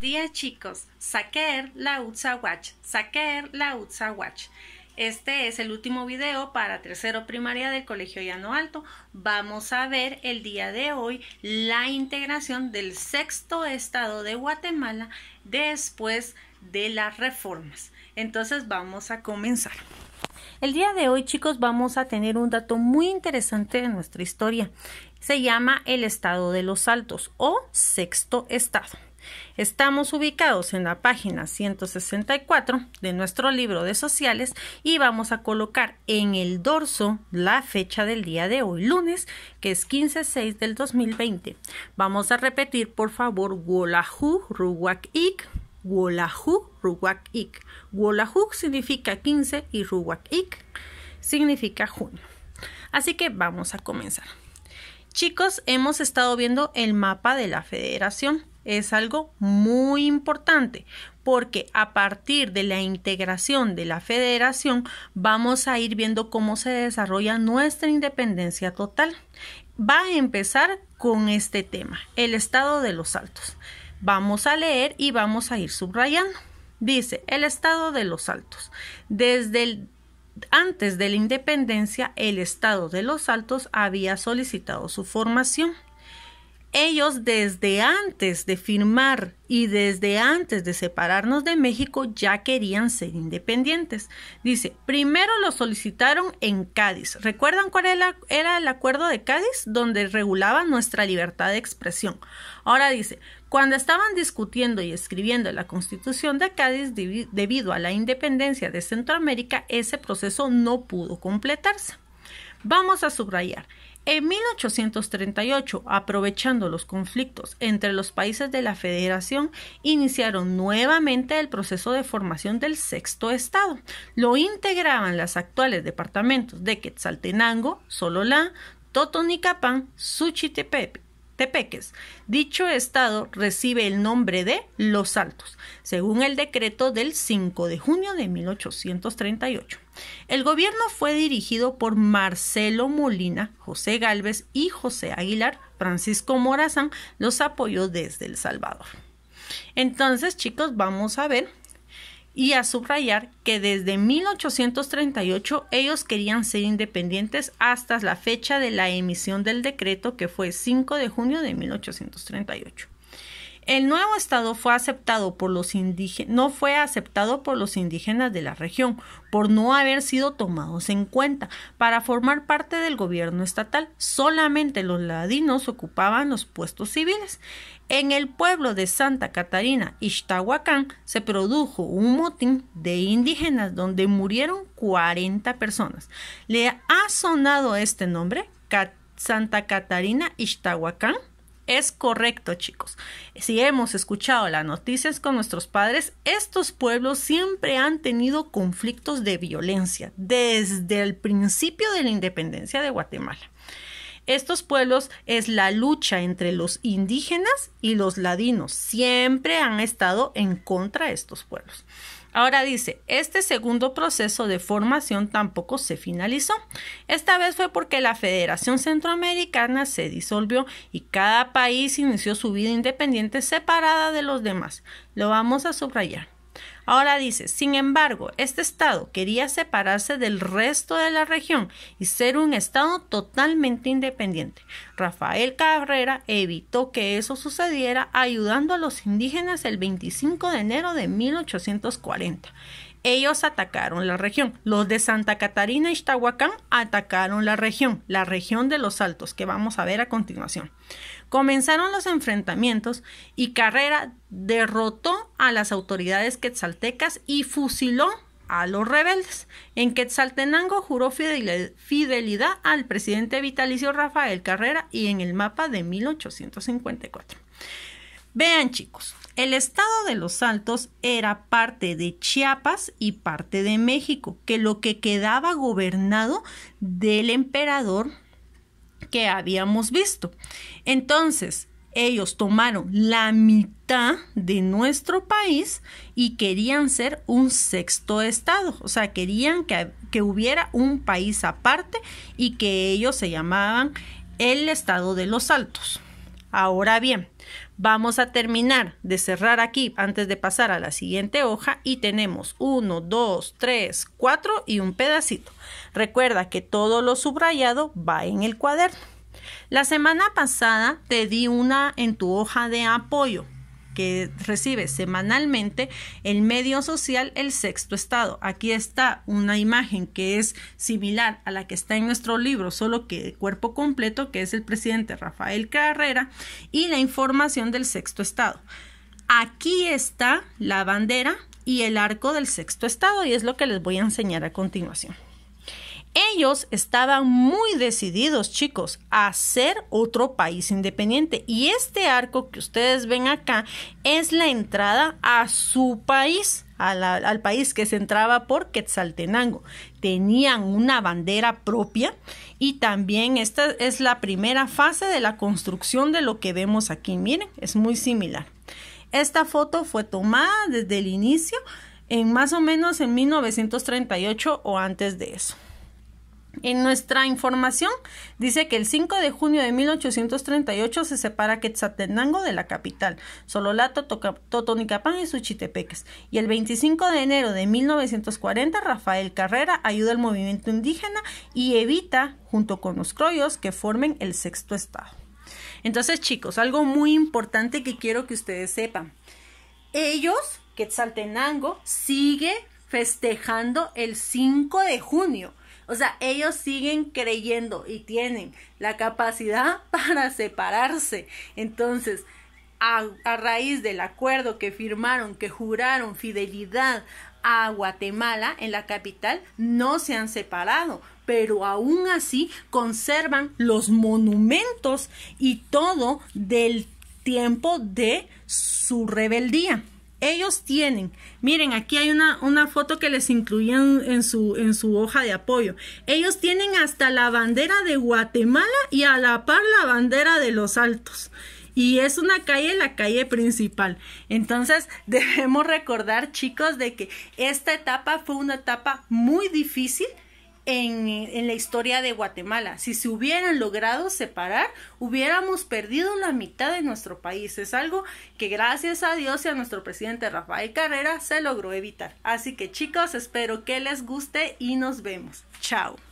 Día chicos, Saquer la Utsa Watch, Saquer la Utsa Watch. Este es el último video para tercero primaria del Colegio Llano Alto. Vamos a ver el día de hoy la integración del sexto estado de Guatemala después de las reformas. Entonces vamos a comenzar. El día de hoy, chicos, vamos a tener un dato muy interesante de nuestra historia. Se llama el estado de los altos o sexto estado. Estamos ubicados en la página 164 de nuestro libro de sociales y vamos a colocar en el dorso la fecha del día de hoy, lunes, que es 15-6 del 2020. Vamos a repetir, por favor, Wolahu Ruwakik, Ik, Wolahu Ruwak significa 15 y Ruwakik significa junio. Así que vamos a comenzar. Chicos, hemos estado viendo el mapa de la federación es algo muy importante porque a partir de la integración de la federación vamos a ir viendo cómo se desarrolla nuestra independencia total. Va a empezar con este tema, el estado de los altos. Vamos a leer y vamos a ir subrayando. Dice, el estado de los altos. Desde antes de la independencia, el Estado de los Altos había solicitado su formación ellos desde antes de firmar y desde antes de separarnos de México ya querían ser independientes. Dice, primero lo solicitaron en Cádiz. ¿Recuerdan cuál era el acuerdo de Cádiz donde regulaba nuestra libertad de expresión? Ahora dice, cuando estaban discutiendo y escribiendo la constitución de Cádiz debido a la independencia de Centroamérica, ese proceso no pudo completarse. Vamos a subrayar. En 1838, aprovechando los conflictos entre los países de la Federación, iniciaron nuevamente el proceso de formación del sexto estado. Lo integraban los actuales departamentos de Quetzaltenango, Sololá, Totonicapán, Suchitepepe, Tepeques. Dicho estado recibe el nombre de Los Altos, según el decreto del 5 de junio de 1838. El gobierno fue dirigido por Marcelo Molina, José Galvez y José Aguilar. Francisco Morazán los apoyó desde El Salvador. Entonces, chicos, vamos a ver y a subrayar que desde 1838 ellos querían ser independientes hasta la fecha de la emisión del decreto que fue 5 de junio de 1838. El nuevo estado fue aceptado por los indígenas, no fue aceptado por los indígenas de la región, por no haber sido tomados en cuenta para formar parte del gobierno estatal. Solamente los ladinos ocupaban los puestos civiles. En el pueblo de Santa Catarina, Ixtahuacán, se produjo un motín de indígenas donde murieron 40 personas. ¿Le ha sonado este nombre? ¿Santa Catarina Ixtahuacán? es correcto, chicos. Si hemos escuchado las noticias con nuestros padres, estos pueblos siempre han tenido conflictos de violencia desde el principio de la independencia de Guatemala. Estos pueblos es la lucha entre los indígenas y los ladinos. Siempre han estado en contra de estos pueblos. Ahora dice, este segundo proceso de formación tampoco se finalizó. Esta vez fue porque la Federación Centroamericana se disolvió y cada país inició su vida independiente separada de los demás. Lo vamos a subrayar. Ahora dice, sin embargo, este Estado quería separarse del resto de la región y ser un Estado totalmente independiente. Rafael Carrera evitó que eso sucediera ayudando a los indígenas el 25 de enero de 1840. Ellos atacaron la región. Los de Santa Catarina y Ixtahuacán atacaron la región, la región de los Altos, que vamos a ver a continuación. Comenzaron los enfrentamientos y Carrera derrotó a las autoridades quetzaltecas y fusiló a los rebeldes. En Quetzaltenango juró fidelidad al presidente vitalicio Rafael Carrera y en el mapa de 1854. Vean chicos, el estado de los Altos era parte de Chiapas y parte de México, que lo que quedaba gobernado del emperador que habíamos visto. Entonces, ellos tomaron la mitad de nuestro país y querían ser un sexto estado, o sea, querían que, que hubiera un país aparte y que ellos se llamaban el estado de los altos. Ahora bien, vamos a terminar de cerrar aquí antes de pasar a la siguiente hoja y tenemos 1, 2, 3, 4 y un pedacito. Recuerda que todo lo subrayado va en el cuaderno. La semana pasada te di una en tu hoja de apoyo que recibe semanalmente el medio social El Sexto Estado. Aquí está una imagen que es similar a la que está en nuestro libro, solo que de cuerpo completo, que es el presidente Rafael Carrera, y la información del Sexto Estado. Aquí está la bandera y el arco del Sexto Estado y es lo que les voy a enseñar a continuación. Ellos estaban muy decididos, chicos, a ser otro país independiente. Y este arco que ustedes ven acá es la entrada a su país. al país que se entraba por Quetzaltenango. Tenían una bandera propia y también esta es la primera fase de la construcción de lo que vemos aquí. Miren, es muy similar. Esta foto fue tomada desde el inicio en más o menos en 1938 o antes de eso. En nuestra información dice que el 5 de junio de 1838 se separa Quetzaltenango de la capital, Sololato, Totonicapán y Suchitepeques. Y el 25 de enero de 1940 Rafael Carrera ayuda al movimiento indígena y evita, junto con los croyos, que formen el sexto estado. Entonces chicos, algo muy importante que quiero que ustedes sepan. Ellos, Quetzaltenango, sigue festejando el 5 de junio o sea, ellos siguen creyendo y tienen la capacidad para separarse. Entonces, a, raíz del acuerdo que firmaron, que juraron fidelidad a Guatemala en la capital, no se han separado, pero aún así conservan los monumentos y todo del tiempo de su rebeldía. Ellos tienen, miren, aquí hay una, una foto que les incluían en, su, en su hoja de apoyo. Ellos tienen hasta la bandera de Guatemala y a la par la bandera de los Altos y es una calle, la calle principal. Entonces debemos recordar chicos de que esta etapa fue una etapa muy difícil en, la historia de Guatemala. Si se hubieran logrado separar, hubiéramos perdido la mitad de nuestro país. Es algo que gracias a Dios y a nuestro presidente Rafael Carrera se logró evitar. Así que chicos, espero que les guste y nos vemos. Chao.